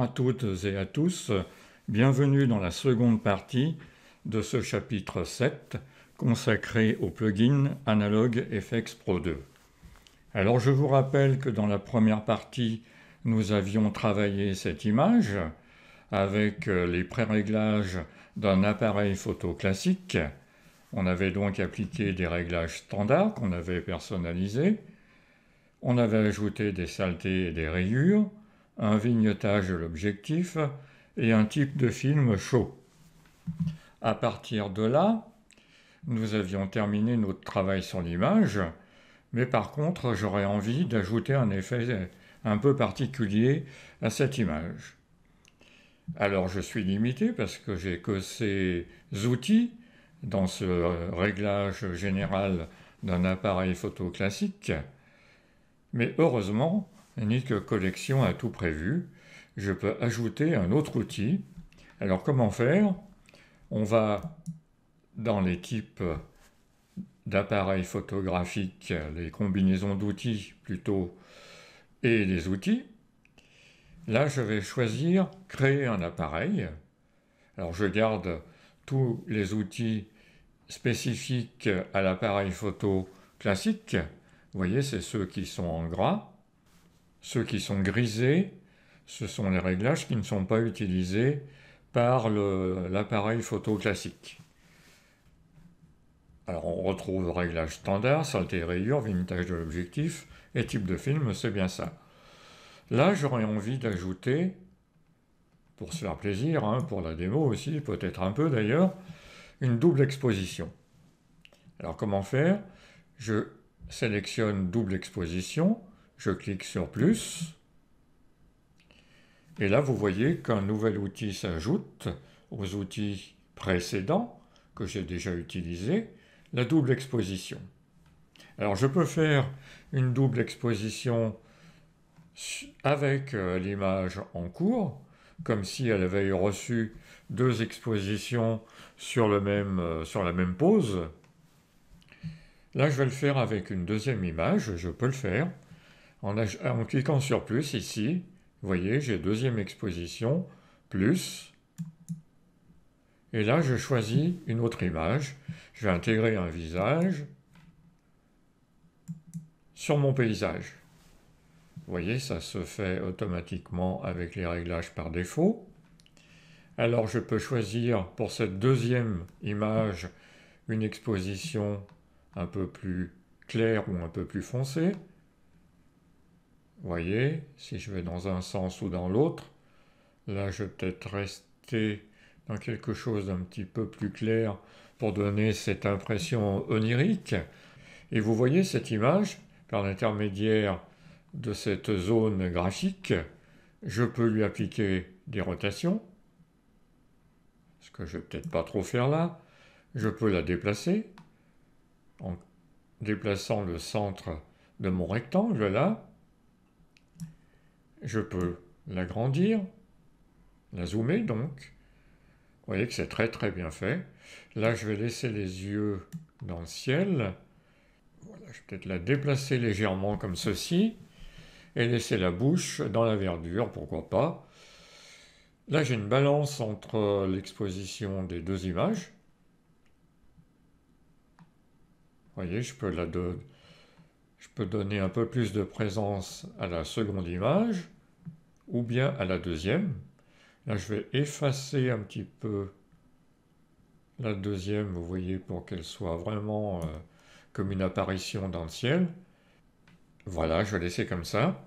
à toutes et à tous, bienvenue dans la seconde partie de ce chapitre 7 consacré au plugin Analog FX Pro 2. Alors je vous rappelle que dans la première partie, nous avions travaillé cette image avec euh, les pré-réglages d'un appareil photo classique. On avait donc appliqué des réglages standards qu'on avait personnalisés. On avait ajouté des saletés et des rayures un vignettage l'objectif et un type de film chaud. À partir de là, nous avions terminé notre travail sur l'image, mais par contre, j'aurais envie d'ajouter un effet un peu particulier à cette image. Alors je suis limité parce que j'ai que ces outils dans ce réglage général d'un appareil photo classique, mais heureusement, Unique collection a tout prévu. Je peux ajouter un autre outil. Alors comment faire On va dans l'équipe d'appareils photographiques, les combinaisons d'outils plutôt, et les outils. Là, je vais choisir créer un appareil. Alors, je garde tous les outils spécifiques à l'appareil photo classique. Vous voyez, c'est ceux qui sont en gras. Ceux qui sont grisés, ce sont les réglages qui ne sont pas utilisés par l'appareil photo classique. Alors on retrouve réglages standard, saleté et rayures, vintage de l'objectif et type de film, c'est bien ça. Là, j'aurais envie d'ajouter, pour se faire plaisir, hein, pour la démo aussi, peut-être un peu d'ailleurs, une double exposition. Alors comment faire Je sélectionne double exposition, je clique sur Plus. Et là, vous voyez qu'un nouvel outil s'ajoute aux outils précédents que j'ai déjà utilisés, la double exposition. Alors, je peux faire une double exposition avec euh, l'image en cours, comme si elle avait reçu deux expositions sur, le même, euh, sur la même pose. Là, je vais le faire avec une deuxième image, je peux le faire. Euh, en, cliquant sur plus ici, vous voyez, j'ai deuxième exposition, plus. Et là, je choisis une autre image. Je vais intégrer un visage sur mon paysage. Vous voyez, ça se fait automatiquement avec les réglages par défaut. Alors, je peux choisir pour cette deuxième image une exposition un peu plus claire ou un peu plus foncée voyez, si je vais dans un sens ou dans l'autre, là je vais peut-être rester dans quelque chose d'un petit peu plus clair pour donner cette impression onirique. Et vous voyez cette image, par l'intermédiaire de cette zone graphique, je peux lui appliquer des rotations, ce que je ne vais peut-être pas trop faire là. Je peux la déplacer en déplaçant le centre de mon rectangle là je peux l'agrandir, la zoomer donc. Vous voyez que c'est très très bien fait. Là, je vais laisser les yeux dans le ciel. je vais peut-être la déplacer légèrement comme ceci et laisser la bouche dans la verdure, pourquoi pas. Là, j'ai une balance entre l'exposition des deux images. Vous voyez, je peux la, je peux donner un peu plus de présence à la seconde image ou bien à la deuxième. Là, je vais effacer un petit peu la deuxième, vous voyez, pour qu'elle soit vraiment euh, comme une apparition dans le ciel. Voilà, je vais laisser comme ça.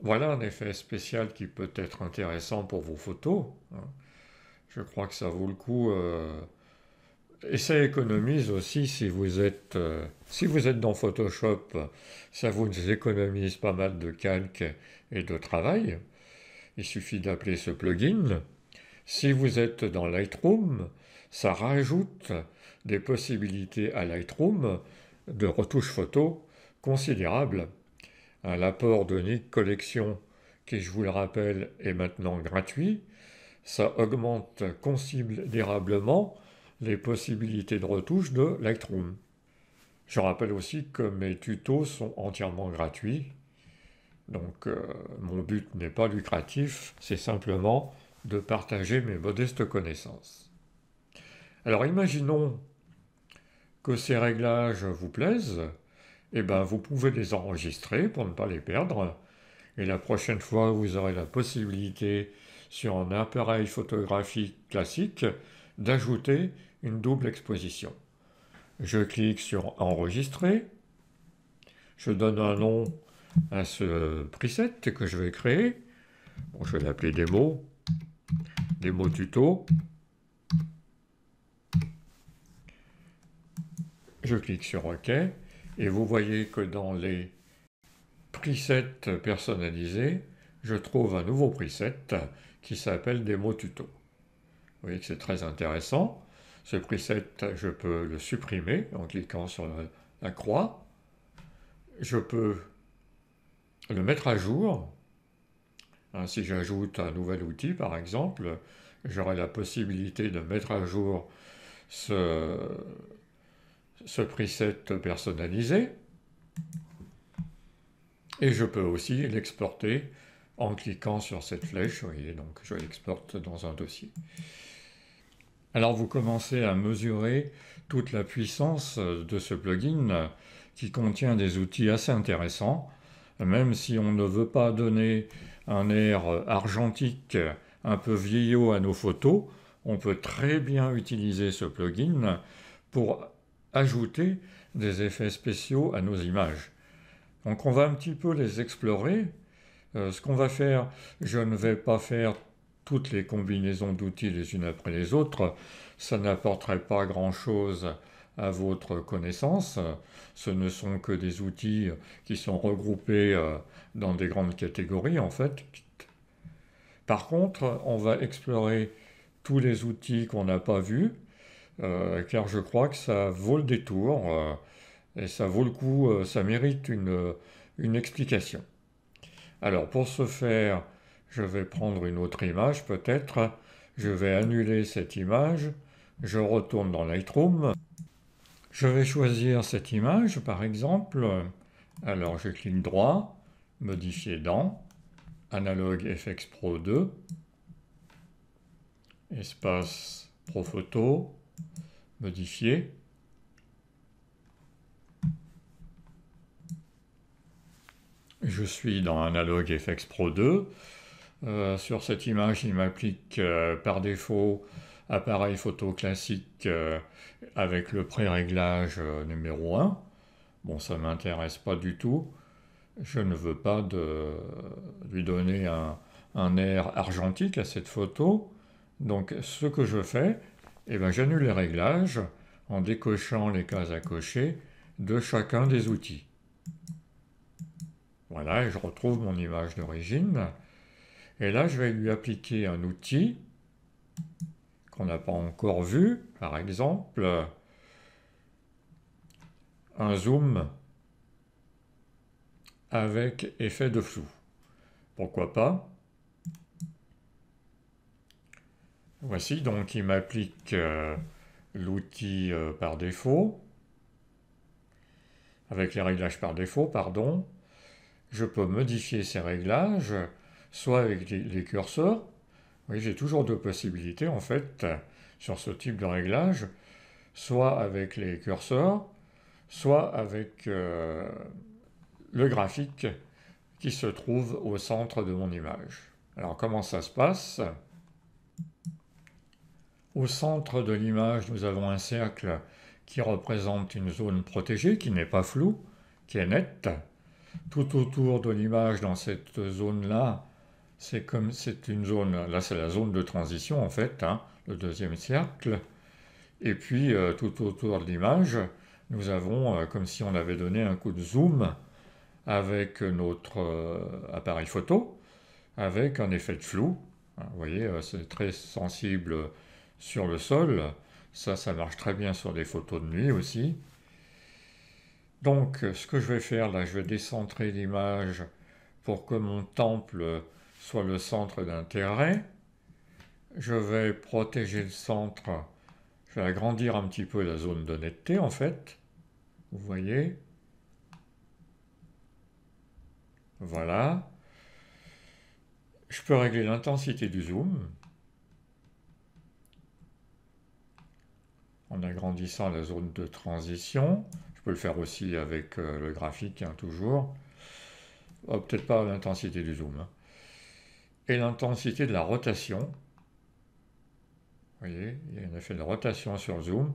Voilà un effet spécial qui peut être intéressant pour vos photos. Hein. Je crois que ça vaut le coup... Euh, et ça économise aussi si vous êtes, euh, si vous êtes dans Photoshop, ça vous économise pas mal de calques et de travail. Il suffit d'appeler ce plugin. Si vous êtes dans Lightroom, ça rajoute des possibilités à Lightroom de retouche photo considérables. L'apport de Nick Collection, qui je vous le rappelle est maintenant gratuit, ça augmente considérablement les possibilités de retouche de Lightroom. Je rappelle aussi que mes tutos sont entièrement gratuits, donc euh, mon but n'est pas lucratif, c'est simplement de partager mes modestes connaissances. Alors imaginons que ces réglages vous plaisent, et eh ben, vous pouvez les enregistrer pour ne pas les perdre. Et la prochaine fois, vous aurez la possibilité, sur un appareil photographique classique, d'ajouter une double exposition. Je clique sur Enregistrer. Je donne un nom à ce preset que je vais créer. je vais l'appeler démo, démo tuto. Je clique sur OK et vous voyez que dans les presets personnalisés, je trouve un nouveau preset qui s'appelle démo tuto. Vous voyez que c'est très intéressant. Ce preset, je peux le supprimer en cliquant sur la croix. Je peux le mettre à jour. Hein, si j'ajoute un nouvel outil, par exemple, j'aurai la possibilité de mettre à jour ce, preset personnalisé. Et je peux aussi l'exporter en cliquant sur cette flèche. donc je l'exporte dans un dossier. Alors vous commencez à mesurer toute la puissance de ce plugin qui contient des outils assez intéressants, même si on ne veut pas donner un air argentique un peu vieillot à nos photos, on peut très bien utiliser ce plugin pour ajouter des effets spéciaux à nos images. Donc on va un petit peu les explorer. Euh, ce qu'on va faire, je ne vais pas faire toutes les combinaisons d'outils les unes après les autres, ça n'apporterait pas grand-chose à votre connaissance. Ce ne sont que des outils qui sont regroupés euh, dans des grandes catégories, en fait. Par contre, on va explorer tous les outils qu'on n'a pas vus, euh, car je crois que ça vaut le détour, euh, et ça vaut le coup, ça mérite une, une explication. Alors, pour ce faire, je vais prendre une autre image peut-être, je vais annuler cette image, je retourne dans Lightroom, je vais choisir cette image par exemple, alors je clique droit, modifier dans, analogue FX Pro 2, espace Pro Photo, modifier, je suis dans Analogue FX Pro 2, euh, sur cette image, il m'applique euh, par défaut appareil photo classique euh, avec le pré-réglage numéro 1. Bon, ça ne m'intéresse pas du tout. Je ne veux pas de, lui donner un, air argentique à cette photo. Donc, ce que je fais, eh ben, j'annule les réglages en décochant les cases à cocher de chacun des outils. Voilà, et je retrouve mon image d'origine. Et là, je vais lui appliquer un outil qu'on n'a pas encore vu, par exemple, un zoom avec effet de flou. Pourquoi pas Voici, donc il m'applique euh, l'outil euh, par défaut, avec les réglages par défaut, pardon. Je peux modifier ces réglages, soit avec les curseurs. Oui, j'ai toujours deux possibilités en fait sur ce type de réglage, soit avec les curseurs, soit avec euh, le graphique qui se trouve au centre de mon image. Alors comment ça se passe Au centre de l'image, nous avons un cercle qui représente une zone protégée, qui n'est pas floue, qui est nette. Tout autour de l'image, dans cette zone-là, c'est comme c'est une zone, là c'est la zone de transition en fait, hein, le deuxième cercle. Et puis euh, tout autour de l'image, nous avons euh, comme si on avait donné un coup de zoom avec notre euh, appareil photo, avec un effet de flou. Hein, vous voyez, c'est très sensible sur le sol. Ça, ça marche très bien sur des photos de nuit aussi. Donc, ce que je vais faire là, je vais décentrer l'image pour que mon temple soit le centre d'intérêt. Je vais protéger le centre, je vais agrandir un petit peu la zone d'honnêteté en fait. Vous voyez Voilà. Je peux régler l'intensité du zoom en agrandissant la zone de transition. Je peux le faire aussi avec euh, le graphique, hein, toujours. Oh, peut-être pas l'intensité du zoom. Hein et l'intensité de la rotation. Vous voyez, il y a un effet de rotation sur Zoom.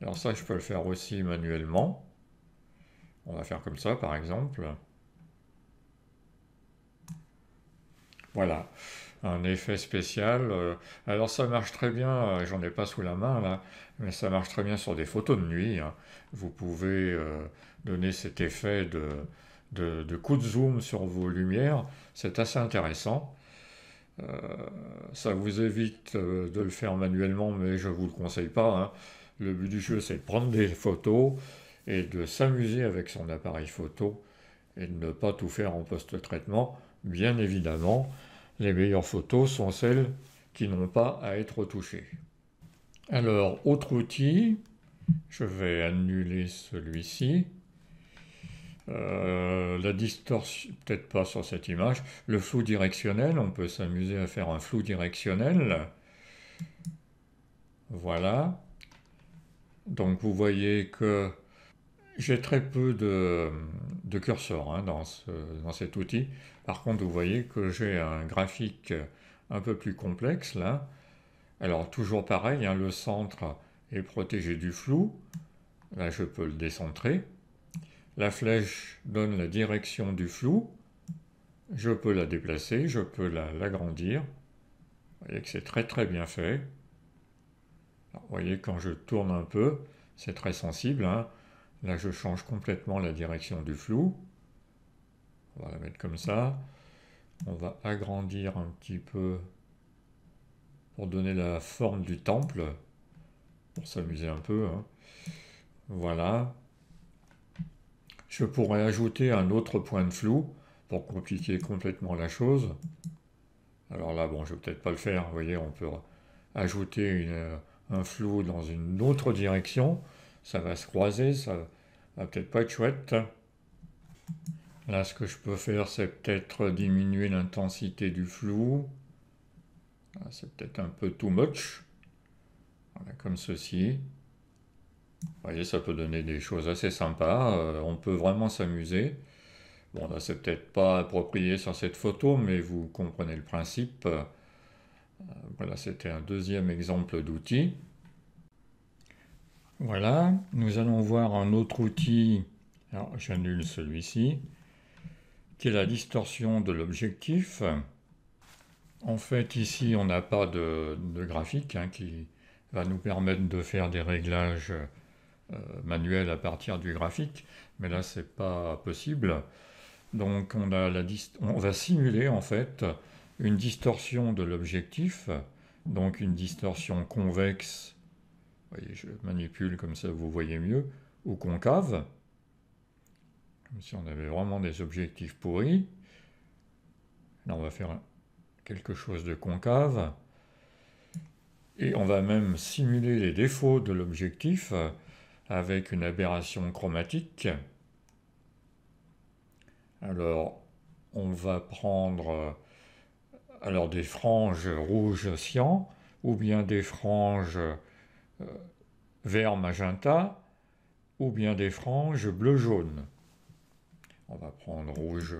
Alors ça, je peux le faire aussi manuellement. On va faire comme ça, par exemple. Voilà, un effet spécial. Euh, alors ça marche très bien, euh, j'en ai pas sous la main là, mais ça marche très bien sur des photos de nuit. Hein. Vous pouvez euh, donner cet effet de, de, coups de zoom sur vos lumières, c'est assez intéressant. Euh, ça vous évite euh, de le faire manuellement, mais je ne vous le conseille pas. Hein. Le but du jeu, c'est de prendre des photos et de s'amuser avec son appareil photo et de ne pas tout faire en post-traitement. Bien évidemment, les meilleures photos sont celles qui n'ont pas à être touchées Alors, autre outil, je vais annuler celui-ci. Euh, la distorsion, peut-être pas sur cette image, le flou directionnel, on peut s'amuser à faire un flou directionnel. Voilà. Donc vous voyez que j'ai très peu de, de curseurs hein, dans, cet outil. Par contre, vous voyez que j'ai un graphique un peu plus complexe là. Alors toujours pareil, hein, le centre est protégé du flou. Là, je peux le décentrer. La flèche donne la direction du flou. Je peux la déplacer, je peux l'agrandir. vous voyez que c'est très très bien fait. vous voyez, quand je tourne un peu, c'est très sensible. Hein. Là, je change complètement la direction du flou. On va la mettre comme ça. On va agrandir un petit peu pour donner la forme du temple, pour s'amuser un peu. Hein. Voilà. Je pourrais ajouter un autre point de flou pour compliquer complètement la chose. Alors là, bon, je ne vais peut-être pas le faire. Vous voyez, on peut ajouter un flou dans une autre direction. Ça va se croiser, ça va peut-être pas être chouette. Là, ce que je peux faire, c'est peut-être diminuer l'intensité du flou. Ah, c'est peut-être un peu too much. Voilà, comme ceci. Vous voyez, ça peut donner des choses assez sympas. Euh, on peut vraiment s'amuser. Bon, là, c'est peut-être pas approprié sur cette photo, mais vous comprenez le principe. Euh, voilà, c'était un deuxième exemple d'outil. Voilà, nous allons voir un autre outil. Alors, j'annule celui-ci, qui est la distorsion de l'objectif. En fait, ici, on n'a pas de, graphique hein, qui va nous permettre de faire des réglages euh, manuel à partir du graphique, mais là c'est pas possible. Donc on, a la on, va simuler en fait une distorsion de l'objectif, donc une distorsion convexe, voyez, je manipule comme ça vous voyez mieux, ou concave, comme si on avait vraiment des objectifs pourris. Là on va faire quelque chose de concave, et on va même simuler les défauts de l'objectif, avec une aberration chromatique. Alors, on va prendre euh, alors des franges rouge cyan ou bien des franges euh, vert magenta ou bien des franges bleu jaune. On va prendre rouge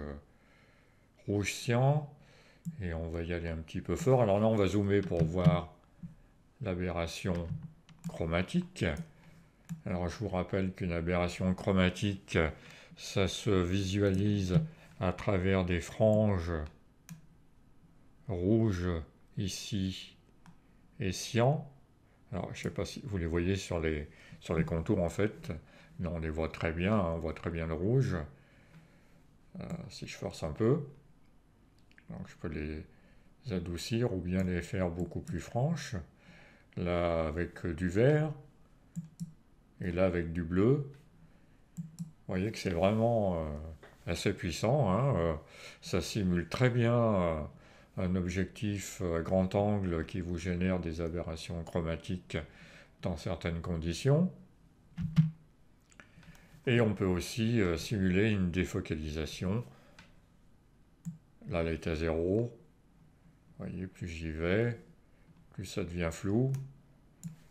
rouge cyan et on va y aller un petit peu fort. Alors là, on va zoomer pour voir l'aberration chromatique. Alors je vous rappelle qu'une aberration chromatique, euh, ça se visualise à travers des franges rouges ici et cyan. Alors je ne sais pas si vous les voyez sur les, sur les contours en fait. mais on les voit très bien, hein, on voit très bien le rouge. Euh, si je force un peu, donc je peux les adoucir ou bien les faire beaucoup plus franches. Là avec du vert, et là avec du bleu, vous voyez que c'est vraiment euh, assez puissant. Hein, euh, ça simule très bien euh, un objectif à grand angle qui vous génère des aberrations chromatiques dans certaines conditions. Et on peut aussi simuler une défocalisation. Là, elle est à 0. Vous voyez, plus j'y vais, plus ça devient flou.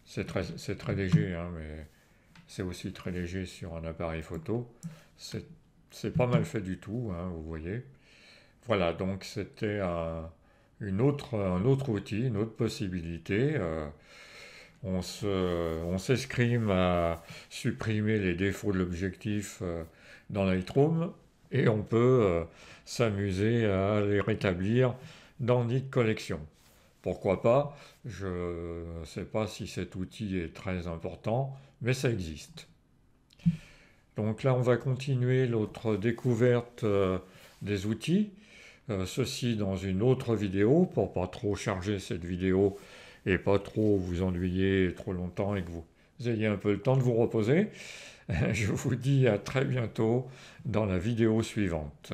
C'est très, très léger, hein, mais c'est aussi très léger sur un appareil photo. C'est pas mal fait du tout, hein, vous voyez. Voilà, donc c'était un, autre, outil, une autre possibilité. Euh, on s'escrime à supprimer les défauts de l'objectif euh, dans Lightroom et on peut euh, s'amuser à les rétablir dans Nick Collection. Pourquoi pas Je ne sais pas si cet outil est très important, mais ça existe. Donc là, on va continuer notre découverte euh, des outils. Euh, ceci dans une autre vidéo pour ne pas trop charger cette vidéo et pas trop vous ennuyer trop longtemps et que vous ayez un peu le temps de vous reposer. Je vous dis à très bientôt dans la vidéo suivante.